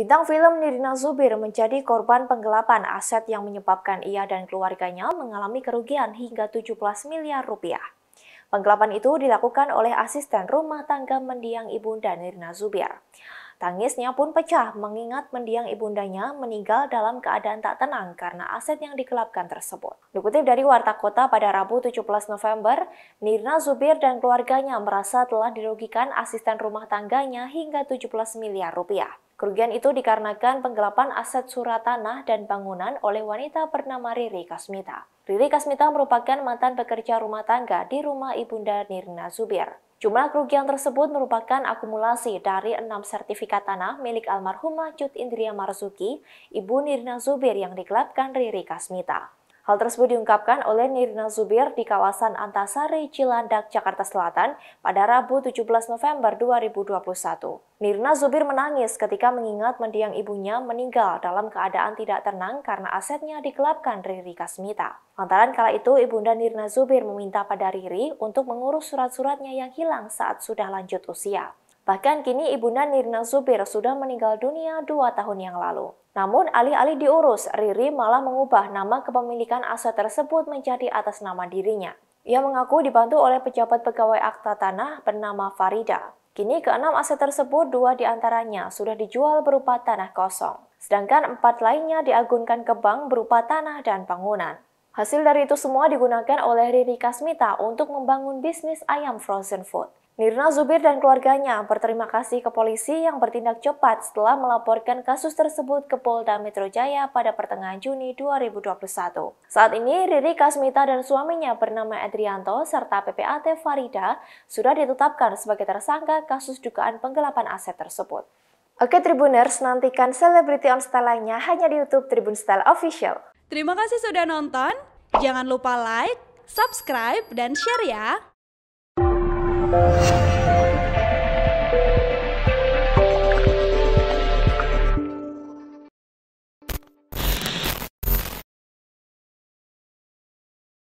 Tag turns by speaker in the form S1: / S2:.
S1: Bintang film Nirina Zubir menjadi korban penggelapan aset yang menyebabkan ia dan keluarganya mengalami kerugian hingga 17 miliar rupiah. Penggelapan itu dilakukan oleh asisten rumah tangga mendiang Ibunda Nirina Zubir. Tangisnya pun pecah mengingat mendiang ibundanya meninggal dalam keadaan tak tenang karena aset yang dikelapkan tersebut. Dikutip dari Warta Kota pada Rabu 17 November, Nirna Zubir dan keluarganya merasa telah dirugikan asisten rumah tangganya hingga 17 miliar rupiah. Kerugian itu dikarenakan penggelapan aset surat tanah dan bangunan oleh wanita bernama Riri Kasmita. Riri Kasmita merupakan mantan pekerja rumah tangga di rumah ibunda Nirna Zubir. Jumlah kerugian tersebut merupakan akumulasi dari enam sertifikat tanah milik almarhumah Cut Indria Marzuki, Ibu Nirna Zubir yang digelapkan Riri Kasmita. Hal tersebut diungkapkan oleh Nirina Zubir di kawasan Antasari, Cilandak, Jakarta Selatan pada Rabu 17 November 2021. Nirina Zubir menangis ketika mengingat mendiang ibunya meninggal dalam keadaan tidak tenang karena asetnya dikelapkan Riri Kasmita. Lantaran kala itu, Ibunda Nirina Zubir meminta pada Riri untuk mengurus surat-suratnya yang hilang saat sudah lanjut usia. Bahkan kini Ibunda Nirna Zubir sudah meninggal dunia dua tahun yang lalu. Namun, alih-alih diurus, Riri malah mengubah nama kepemilikan aset tersebut menjadi atas nama dirinya. Ia mengaku dibantu oleh pejabat pegawai akta tanah bernama Farida. Kini keenam aset tersebut, dua diantaranya sudah dijual berupa tanah kosong, sedangkan empat lainnya diagunkan ke bank berupa tanah dan bangunan. Hasil dari itu semua digunakan oleh Riri Kasmita untuk membangun bisnis ayam frozen food. Nirna Zubir dan keluarganya berterima kasih ke polisi yang bertindak cepat setelah melaporkan kasus tersebut ke Polda Metro Jaya pada pertengahan Juni 2021. Saat ini, Riri Kasmita dan suaminya bernama Adrianto serta PPAT Farida sudah ditetapkan sebagai tersangka kasus dugaan penggelapan aset tersebut. Oke Tribuners, nantikan selebriti on Style lainnya hanya di Youtube Tribun Style Official. Terima kasih sudah nonton, jangan lupa like, subscribe, dan share ya! Thank you.